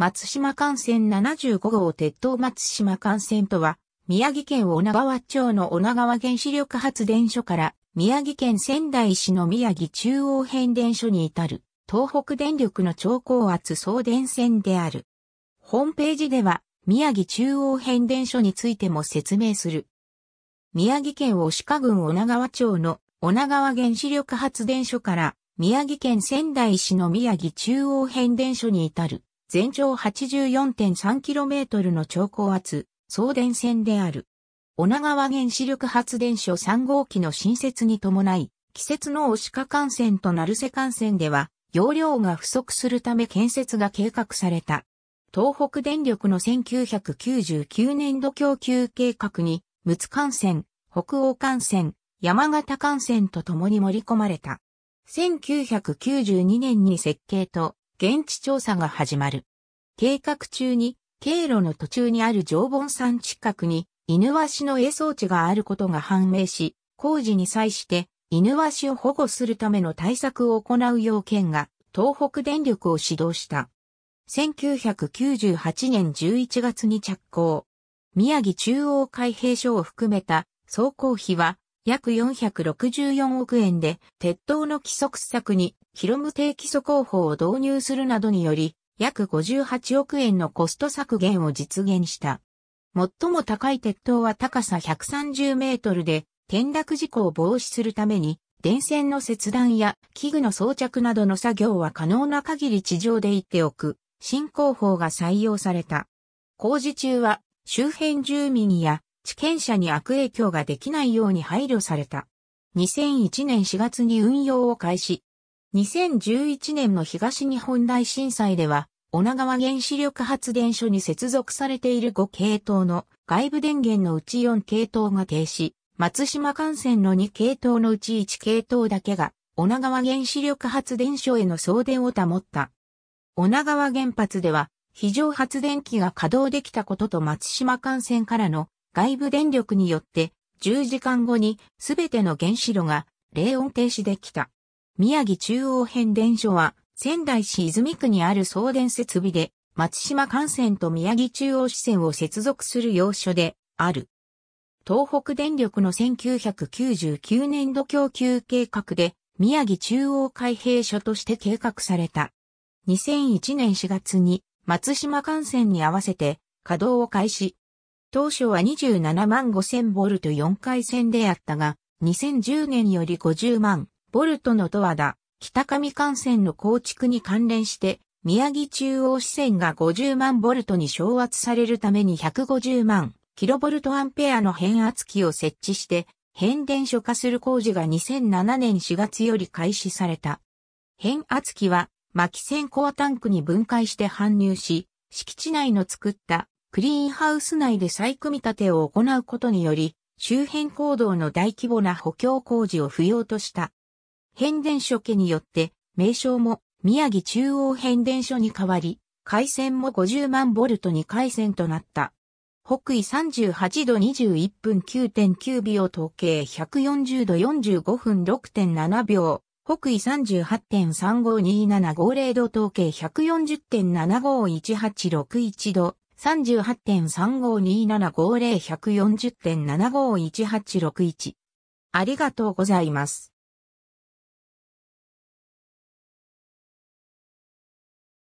松島幹線75号鉄道松島幹線とは、宮城県女川町の女川原子力発電所から宮城県仙台市の宮城中央変電所に至る東北電力の超高圧送電線である。ホームページでは宮城中央変電所についても説明する。宮城県押鹿郡女川町の女川原子力発電所から宮城県仙台市の宮城中央変電所に至る全長 84.3km の超高圧、送電線である。女川原子力発電所3号機の新設に伴い、季節の押鹿幹線と成瀬幹線では、容量が不足するため建設が計画された。東北電力の1999年度供給計画に、陸奥幹線、北欧幹線、山形幹線と共に盛り込まれた。1992年に設計と現地調査が始まる。計画中に、経路の途中にある常盆山近くに、犬鷲の餌装置があることが判明し、工事に際して、犬鷲を保護するための対策を行う要件が、東北電力を指導した。1998年11月に着工。宮城中央海兵所を含めた総工費は約464億円で鉄道の規則策に広務定基礎工法を導入するなどにより約58億円のコスト削減を実現した。最も高い鉄塔は高さ130メートルで、転落事故を防止するために、電線の切断や器具の装着などの作業は可能な限り地上で行っておく、新工法が採用された。工事中は周辺住民や地権者に悪影響ができないように配慮された。2001年4月に運用を開始、2011年の東日本大震災では、女川原子力発電所に接続されている5系統の外部電源のうち4系統が停止、松島幹線の2系統のうち1系統だけが、女川原子力発電所への送電を保った。女川原発では、非常発電機が稼働できたことと松島幹線からの外部電力によって、10時間後にすべての原子炉が冷温停止できた。宮城中央変電所は、仙台市泉区にある送電設備で、松島幹線と宮城中央支線を接続する要所である。東北電力の1999年度供給計画で、宮城中央開閉所として計画された。2001年4月に松島幹線に合わせて稼働を開始。当初は27万5000ボルト4回線であったが、2010年より50万ボルトの十和田、北上幹線の構築に関連して、宮城中央支線が50万ボルトに昇圧されるために150万キロボルトアンペアの変圧器を設置して、変電所化する工事が2007年4月より開始された。変圧器は、巻線コアタンクに分解して搬入し、敷地内の作ったクリーンハウス内で再組み立てを行うことにより、周辺行動の大規模な補強工事を不要とした。変電所家によって名称も宮城中央変電所に変わり、回線も50万ボルト2回線となった。北緯38度21分9.9秒統計140度45分6.7秒。北緯38.352750度統計140.751861度。3 8 3 5 2 7 5 0 1 4 0 7 5 1 8 6 1ありがとうございます。